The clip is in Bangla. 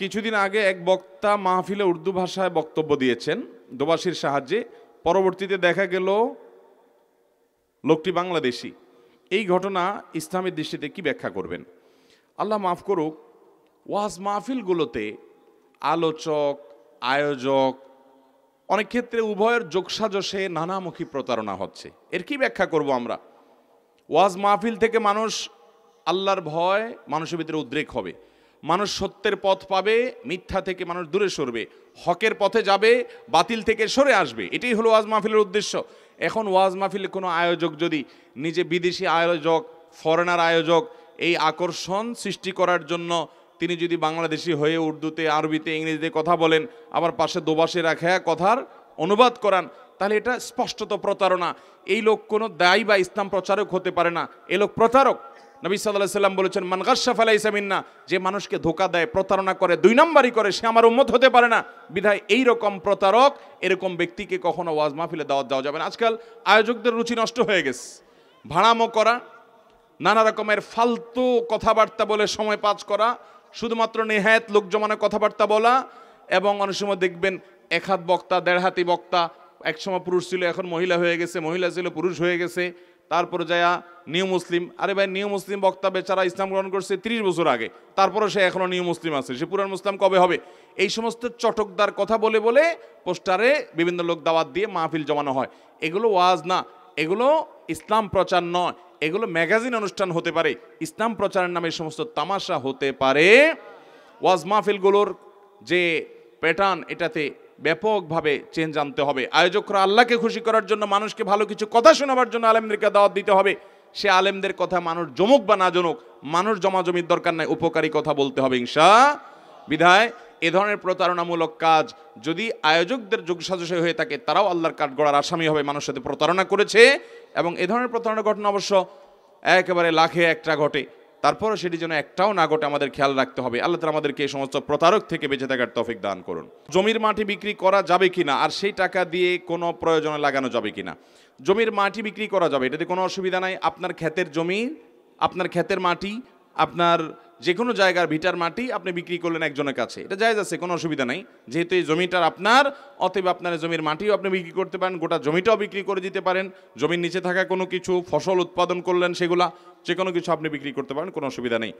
কিছুদিন আগে এক বক্তা মাহফিলে উর্দু ভাষায় বক্তব্য দিয়েছেন দোবাসীর সাহায্যে পরবর্তীতে দেখা গেল লোকটি বাংলাদেশি এই ঘটনা ইসলামের দৃষ্টিতে কি ব্যাখ্যা করবেন আল্লাহ মাফ করুক ওয়াজ মাহফিলগুলোতে আলোচক আয়োজক অনেক ক্ষেত্রে উভয়ের যোগসাজসে নানামুখী প্রতারণা হচ্ছে এর কি ব্যাখ্যা করব আমরা ওয়াজ মাহফিল থেকে মানুষ আল্লাহর ভয় মানুষের ভিতরে উদ্রেক হবে মানুষ সত্যের পথ পাবে মিথ্যা থেকে মানুষ দূরে সরবে হকের পথে যাবে বাতিল থেকে সরে আসবে এটাই হলো ওয়াজ মাহফিলের উদ্দেশ্য এখন ওয়াজ মাহফিলের কোনো আয়োজক যদি নিজে বিদেশি আয়োজক ফরেনার আয়োজক এই আকর্ষণ সৃষ্টি করার জন্য তিনি যদি বাংলাদেশি হয়ে উর্দুতে আরবিতে ইংরেজিতে কথা বলেন আবার পাশে দোবাসে রাখা কথার অনুবাদ করান তাহলে এটা স্পষ্টত প্রতারণা এই লোক কোনো দায়ী বা ইসলাম প্রচারক হতে পারে না এ লোক প্রতারক নবী সাল্লাহ সাল্লাম বলেছেন মানগাসা ফালা ইসামিন্না যে মানুষকে ধোকা দেয় প্রতারণা করে দুই নম্বরই করে সে আমার উন্মত হতে পারে না বিধায় এই রকম প্রতারক এরকম ব্যক্তিকে কখনো ওয়াজ মাহফিলে দাওয়াত দেওয়া যাবে না আজকাল আয়োজকদের রুচি নষ্ট হয়ে গেছে ভাড়ামো করা নানা রকমের ফালতু কথাবার্তা বলে সময় পাস করা শুধুমাত্র নেহায়ত লোক জমানো কথাবার্তা বলা এবং অনেক সময় দেখবেন এক হাত বক্তা দেড় হাতি বক্তা একসময় পুরুষ ছিল এখন মহিলা হয়ে গেছে মহিলা ছিল পুরুষ হয়ে গেছে তারপরে যায়া নিউ মুসলিম আরে ভাই নিউ মুসলিম বক্তা বেচারা ইসলাম গ্রহণ করছে তিরিশ বছর আগে তারপরে সে এখনও নিউ মুসলিম আছে সে পুরান মুসলিম কবে হবে এই সমস্ত চটকদার কথা বলে বলে পোস্টারে বিভিন্ন লোক দাওয়াত দিয়ে মাহফিল জমানো হয় এগুলো ওয়াজ না এগুলো ইসলাম প্রচার নয় এগুলো ম্যাগাজিন অনুষ্ঠান হতে পারে ইসলাম প্রচারের নামে সমস্ত তামাশা হতে পারে ওয়াজ মাহফিলগুলোর যে প্যাটার্ন এটাতে ব্যাপকভাবে চেঞ্জ আনতে হবে আয়োজকরা আল্লাহকে খুশি করার জন্য মানুষকে ভালো কিছু কথা শোনাবার জন্য আলেমদেরকে দাওয়াত দিতে হবে সে আলেমদের কথা মানুষ জমুক বা না জমুক মানুষ জমা জমির দরকার নাই উপকারী কথা বলতে হবে ইংসা বিধায় এ ধরনের প্রতারণামূলক কাজ যদি আয়োজকদের যোগসাজসে হয়ে থাকে তারাও আল্লাহর গড়ার আসামি হবে মানুষের সাথে প্রতারণা করেছে এবং এ ধরনের প্রতারণা ঘটনা অবশ্য একেবারে লাখে একটা ঘটে তারপরও সেটি যেন একটাও না ঘটে আমাদের খেয়াল রাখতে হবে আল্লাহ তালা আমাদেরকে এই সমস্ত প্রতারক থেকে বেঁচে থাকার তফিক দান করুন জমির মাটি বিক্রি করা যাবে কি না আর সেই টাকা দিয়ে কোনো প্রয়োজনে লাগানো যাবে কি না জমির মাটি বিক্রি করা যাবে এটাতে কোনো অসুবিধা নাই আপনার ক্ষেতের জমি আপনার ক্ষেতের মাটি আপনার যে কোনো জায়গার ভিটার মাটি আপনি বিক্রি করলেন একজনের কাছে এটা জায়গা আছে কোনো অসুবিধা নাই যেহেতু এই জমিটার আপনার অতএব আপনার জমির মাটিও আপনি বিক্রি করতে পারেন গোটা জমিটাও বিক্রি করে দিতে পারেন জমির নিচে থাকা কোনো কিছু ফসল উৎপাদন করলেন সেগুলা যে কোনো কিছু আপনি বিক্রি করতে পারেন কোনো অসুবিধা নেই